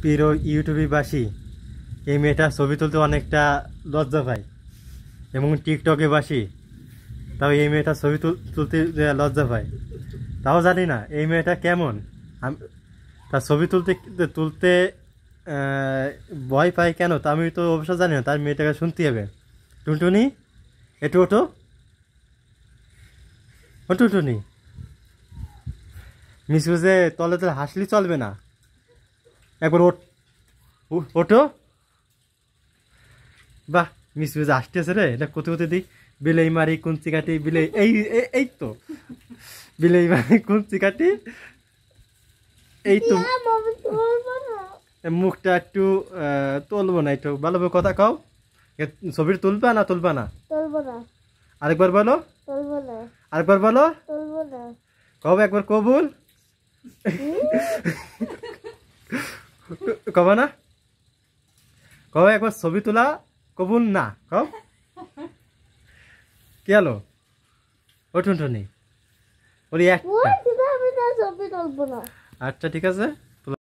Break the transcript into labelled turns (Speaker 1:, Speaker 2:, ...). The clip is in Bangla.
Speaker 1: প্রিয় ইউটিউবিবাসী এই মেয়েটার ছবি তুলতে অনেকটা লজ্জা পায় এবং টিকটকে বাসি তাও এই মেয়েটা ছবি তুলতে লজ্জা পায় তাও জানি না এই মেয়েটা কেমন তার ছবি তুলতে তুলতে ভয় পায় কেন তা আমি তো অবশ্য জানি না তার মেয়েটাকে শুনতে হবে টুনটুনি এটু ওটো ও টুনটুনি যে তলে তলে হাসলি চলবে না একবার ওট ওটো বাহ মিস মিস আসতেছে রে এটা কোথায় কোথায় দিই বিলাই মারি কুঞ্চি কাটি বিলেই এই এই তো বিলেই মারি কুঞ্চি কাটি এই তো মুখটা একটু তুলবো না একটু ভালো কথা কও ছবির তুলবা না তুলবা না আরেকবার বলো আরেকবার বলো কবে একবার কবুল কব না কব একবার ছবি তোলা কবুন না কব কি হলো ওঠুন টনি ওরে
Speaker 2: একটা
Speaker 1: আচ্ছা ঠিক আছে